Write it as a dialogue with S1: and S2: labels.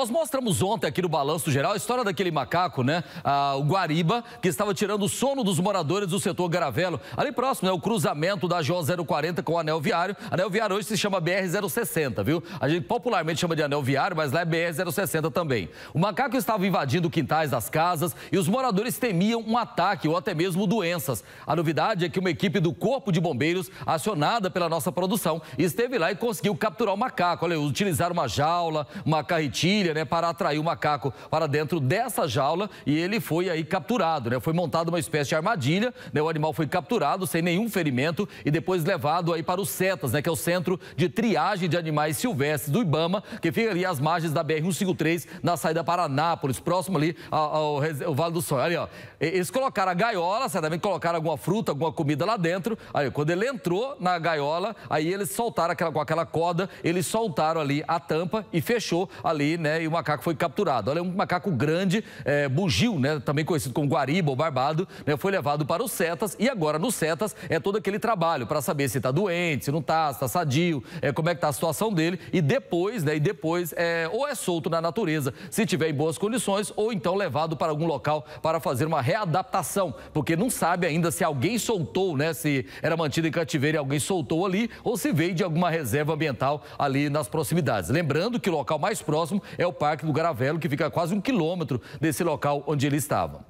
S1: Nós mostramos ontem aqui no Balanço Geral a história daquele macaco, né? Ah, o Guariba, que estava tirando o sono dos moradores do setor Garavelo. Ali próximo, né? O cruzamento da J040 com o anel viário. Anel viário hoje se chama BR-060, viu? A gente popularmente chama de anel viário, mas lá é BR-060 também. O macaco estava invadindo quintais das casas e os moradores temiam um ataque ou até mesmo doenças. A novidade é que uma equipe do Corpo de Bombeiros, acionada pela nossa produção, esteve lá e conseguiu capturar o macaco. Olha, utilizaram uma jaula, uma carretilha né, para atrair o macaco para dentro dessa jaula e ele foi aí capturado, né? Foi montada uma espécie de armadilha, né? O animal foi capturado sem nenhum ferimento e depois levado aí para o CETAS, né, que é o Centro de Triagem de Animais Silvestres do Ibama, que fica ali às margens da BR 153, na saída para Anápolis, próximo ali ao, ao, ao Vale do Sol. Ali, ó. Eles colocaram a gaiola, certamente colocaram alguma fruta, alguma comida lá dentro. Aí, quando ele entrou na gaiola, aí eles soltaram aquela, com aquela corda, eles soltaram ali a tampa e fechou ali, né? E o macaco foi capturado. Olha, é um macaco grande, é, bugio, né? Também conhecido como guariba ou barbado, né? Foi levado para os setas e agora no setas é todo aquele trabalho para saber se está doente, se não está, se está sadio, é, como é que está a situação dele e depois, né? E depois é, ou é solto na natureza, se tiver em boas condições, ou então levado para algum local para fazer uma readaptação, porque não sabe ainda se alguém soltou, né? Se era mantido em cativeiro e alguém soltou ali, ou se veio de alguma reserva ambiental ali nas proximidades. Lembrando que o local mais próximo é o Parque do Garavelo, que fica a quase um quilômetro desse local onde ele estava.